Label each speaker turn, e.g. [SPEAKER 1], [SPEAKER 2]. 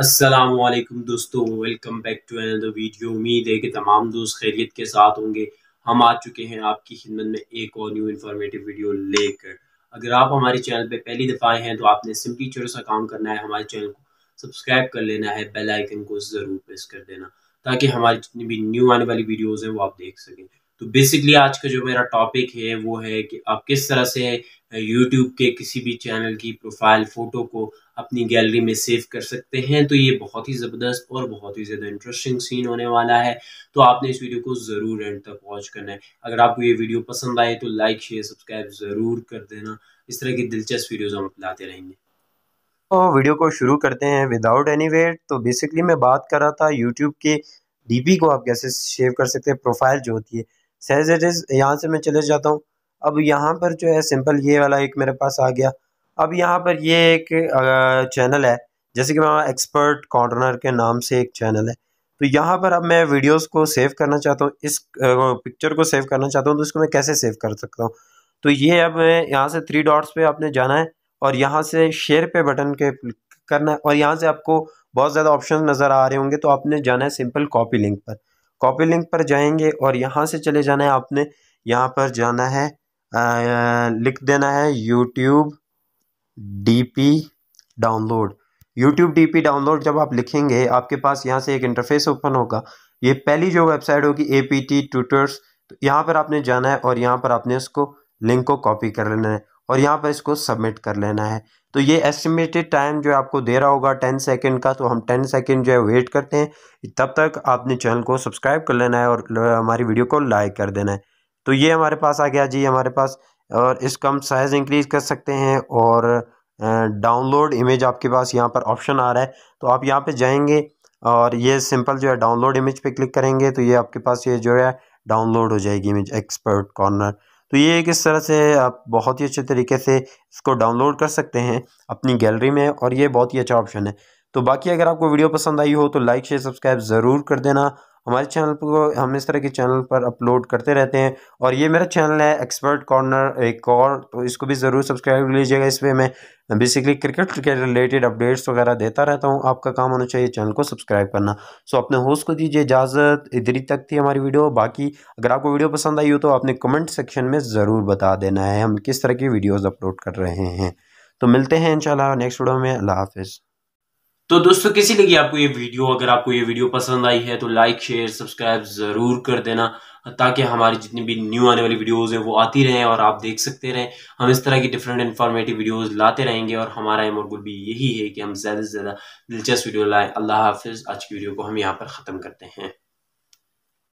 [SPEAKER 1] असलम दोस्तों welcome back to another video उम्मीद है कि तमाम दोस्त खैरियत के साथ होंगे हम आ चुके हैं आपकी खिदमत में एक और न्यू इन्फॉर्मेटिव वीडियो लेकर अगर आप हमारे चैनल पे पहली दफ़ा आए हैं तो आपने सिंपली छोटा सा काम करना है हमारे चैनल को सब्सक्राइब कर लेना है बेल आइकन को ज़रूर प्रेस कर देना ताकि हमारी जितनी भी न्यू आने वाली वीडियोज़ हैं वो आप देख सकें तो बेसिकली आज का जो मेरा टॉपिक है वो है कि आप किस तरह से यूट्यूब के किसी भी चैनल की प्रोफाइल फ़ोटो को अपनी गैलरी में सेव कर सकते हैं तो ये बहुत ही ज़बरदस्त और बहुत ही ज़्यादा इंटरेस्टिंग सीन होने वाला है तो आपने इस वीडियो को ज़रूर एंड तक वॉच करना है अगर आपको ये वीडियो पसंद आए तो लाइक शेयर सब्सक्राइब ज़रूर कर देना इस तरह की दिलचस्प वीडियोज़ हम लाते रहेंगे
[SPEAKER 2] तो वीडियो को शुरू करते हैं विदाउट एनी वेट तो बेसिकली मैं बात कर रहा था यूट्यूब के डीपी को आप कैसे सेव कर सकते हैं प्रोफाइल जो होती है सहज इट इज़ यहाँ से मैं चले जाता हूँ अब यहाँ पर जो है सिंपल ये वाला एक मेरे पास आ गया अब यहाँ पर ये एक चैनल है जैसे कि मैं एक्सपर्ट कॉर्नर के नाम से एक चैनल है तो यहाँ पर अब मैं वीडियोस को सेव करना चाहता हूँ इस पिक्चर को सेव करना चाहता हूँ तो इसको मैं कैसे सेव कर सकता हूँ तो ये अब मैं यहाँ से थ्री डॉट्स पे आपने जाना है और यहाँ से शेयर पे बटन के क्लिक करना है और यहाँ से आपको बहुत ज़्यादा ऑप्शन नज़र आ रहे होंगे तो आपने जाना है सिंपल कॉपी लिंक पर कॉपी लिंक पर जाएंगे और यहाँ से चले जाना है आपने यहाँ पर जाना है आ, लिख देना है YouTube D P download YouTube D P download जब आप लिखेंगे आपके पास यहाँ से एक इंटरफेस ओपन होगा ये पहली जो वेबसाइट होगी ए पी टी ट्यूटर्स तो यहाँ पर आपने जाना है और यहाँ पर आपने इसको लिंक को कॉपी कर लेना है और यहाँ पर इसको सबमिट कर लेना है तो ये एस्टिमेटेड टाइम जो आपको दे रहा होगा टेन सेकेंड का तो हम टेन सेकेंड जो है वेट करते हैं तब तक आपने चैनल को सब्सक्राइब कर लेना है और हमारी वीडियो को लाइक कर देना है तो ये हमारे पास आ गया जी हमारे पास और इसका हम साइज़ इंक्रीज़ कर सकते हैं और डाउनलोड इमेज आपके पास यहाँ पर ऑप्शन आ रहा है तो आप यहाँ पे जाएंगे और ये सिंपल जो है डाउनलोड इमेज पे क्लिक करेंगे तो ये आपके पास ये जो है डाउनलोड हो जाएगी इमेज एक्सपर्ट कॉर्नर तो ये एक इस तरह से आप बहुत ही अच्छे तरीके से इसको डाउनलोड कर सकते हैं अपनी गैलरी में और ये बहुत ही अच्छा ऑप्शन है तो बाकी अगर आपको वीडियो पसंद आई हो तो लाइक शेयर सब्सक्राइब ज़रूर कर देना हमारे चैनल को हम इस तरह के चैनल पर अपलोड करते रहते हैं और ये मेरा चैनल है एक्सपर्ट कॉर्नर एक और तो इसको भी ज़रूर सब्सक्राइब कर लीजिएगा इस पर मैं बेसिकली क्रिकेट के रिलेटेड अपडेट्स वगैरह देता रहता हूँ आपका काम होना चाहिए चैनल को सब्सक्राइब करना सो अपने होस्ट को दीजिए इजाज़त इधर ही तक थी हमारी वीडियो बाकी अगर आपको वीडियो पसंद आई हो तो आपने कमेंट सेक्शन में ज़रूर बता देना है हम किस तरह की वीडियोज़ अपलोड कर रहे हैं तो मिलते हैं इंशाल्लाह नेक्स्ट वीडियो में अल्लाह हाफिज़ तो दोस्तों
[SPEAKER 1] कैसी लगी आपको ये वीडियो अगर आपको ये वीडियो पसंद आई है तो लाइक शेयर सब्सक्राइब ज़रूर कर देना ताकि हमारी जितनी भी न्यू आने वाली वीडियोस हैं वो आती रहें और आप देख सकते रहें हम इस तरह की डिफरेंट इन्फॉर्मेटिव वीडियोस लाते रहेंगे और हमारा एम और गुल भी यही है कि हम ज़्यादा से ज़्यादा दिलचस्प वीडियो लाएँ अल्लाह हाफिज़ आज की वीडियो को हम यहाँ पर ख़त्म करते हैं